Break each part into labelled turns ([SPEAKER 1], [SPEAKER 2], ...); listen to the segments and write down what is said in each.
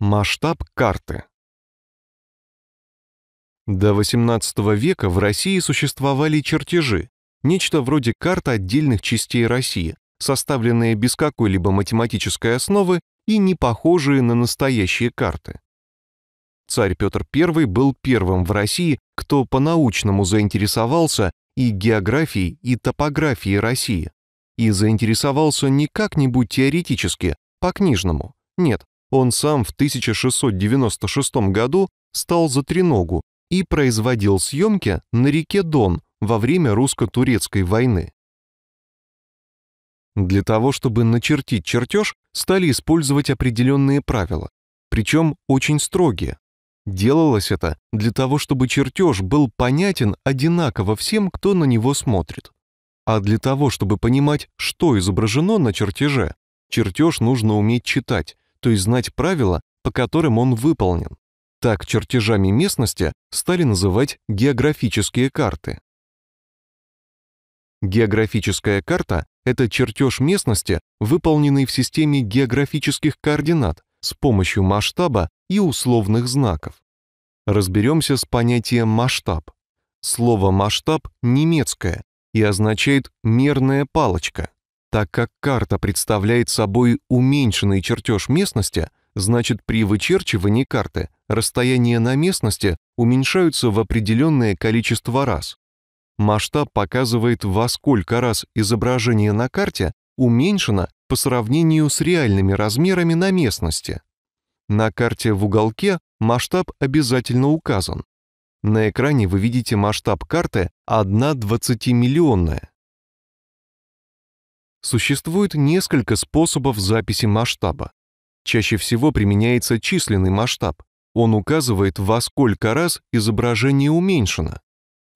[SPEAKER 1] Масштаб карты. До XVIII века в России существовали чертежи, нечто вроде карт отдельных частей России, составленные без какой-либо математической основы и не похожие на настоящие карты. Царь Петр I был первым в России, кто по-научному заинтересовался и географией, и топографией России. И заинтересовался не как-нибудь теоретически, по-книжному. Нет, он сам в 1696 году стал за треногу и производил съемки на реке Дон во время русско-турецкой войны. Для того, чтобы начертить чертеж, стали использовать определенные правила, причем очень строгие. Делалось это для того, чтобы чертеж был понятен одинаково всем, кто на него смотрит. А для того, чтобы понимать, что изображено на чертеже, чертеж нужно уметь читать, то есть знать правила, по которым он выполнен. Так чертежами местности стали называть географические карты. Географическая карта – это чертеж местности, выполненный в системе географических координат с помощью масштаба и условных знаков. Разберемся с понятием «масштаб». Слово «масштаб» немецкое и означает «мерная палочка». Так как карта представляет собой уменьшенный чертеж местности, значит при вычерчивании карты расстояния на местности уменьшаются в определенное количество раз. Масштаб показывает, во сколько раз изображение на карте уменьшено по сравнению с реальными размерами на местности. На карте в уголке масштаб обязательно указан. На экране вы видите масштаб карты 1 20-миллионная. Существует несколько способов записи масштаба. Чаще всего применяется численный масштаб. Он указывает, во сколько раз изображение уменьшено.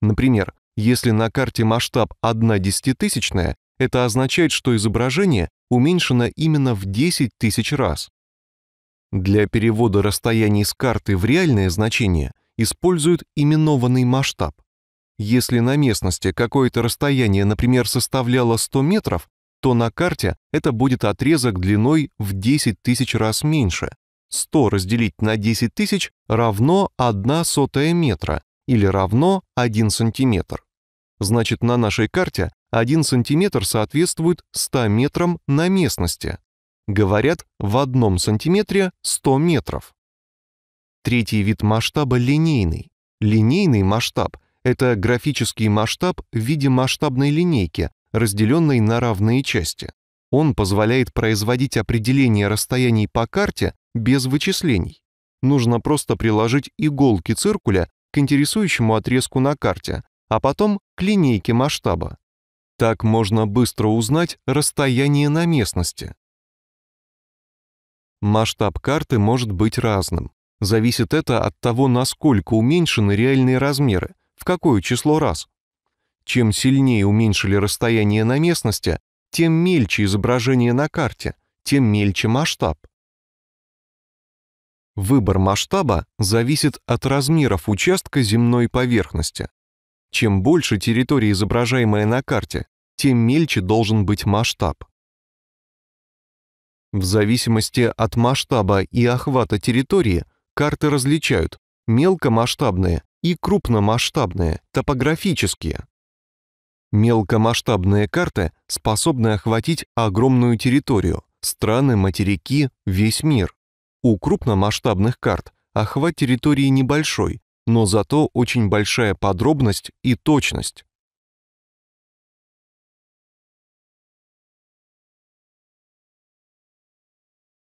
[SPEAKER 1] Например, если на карте масштаб 1 десятитысячная, это означает, что изображение уменьшено именно в 10 тысяч раз. Для перевода расстояний с карты в реальное значение используют именованный масштаб. Если на местности какое-то расстояние, например, составляло 100 метров, то на карте это будет отрезок длиной в 10 тысяч раз меньше. 100 разделить на 10 тысяч равно 1 сотая метра или равно 1 сантиметр. Значит, на нашей карте 1 сантиметр соответствует 100 метрам на местности. Говорят, в одном сантиметре 100 метров. Третий вид масштаба – линейный. Линейный масштаб – это графический масштаб в виде масштабной линейки, разделенной на равные части. Он позволяет производить определение расстояний по карте без вычислений. Нужно просто приложить иголки циркуля к интересующему отрезку на карте, а потом к линейке масштаба. Так можно быстро узнать расстояние на местности. Масштаб карты может быть разным. Зависит это от того, насколько уменьшены реальные размеры, в какое число раз. Чем сильнее уменьшили расстояние на местности, тем мельче изображение на карте, тем мельче масштаб. Выбор масштаба зависит от размеров участка земной поверхности. Чем больше территории изображаемая на карте, тем мельче должен быть масштаб. В зависимости от масштаба и охвата территории карты различают мелкомасштабные и крупномасштабные, топографические. Мелкомасштабная карта способна охватить огромную территорию, страны, материки, весь мир. У крупномасштабных карт охват территории небольшой, но зато очень большая подробность и точность.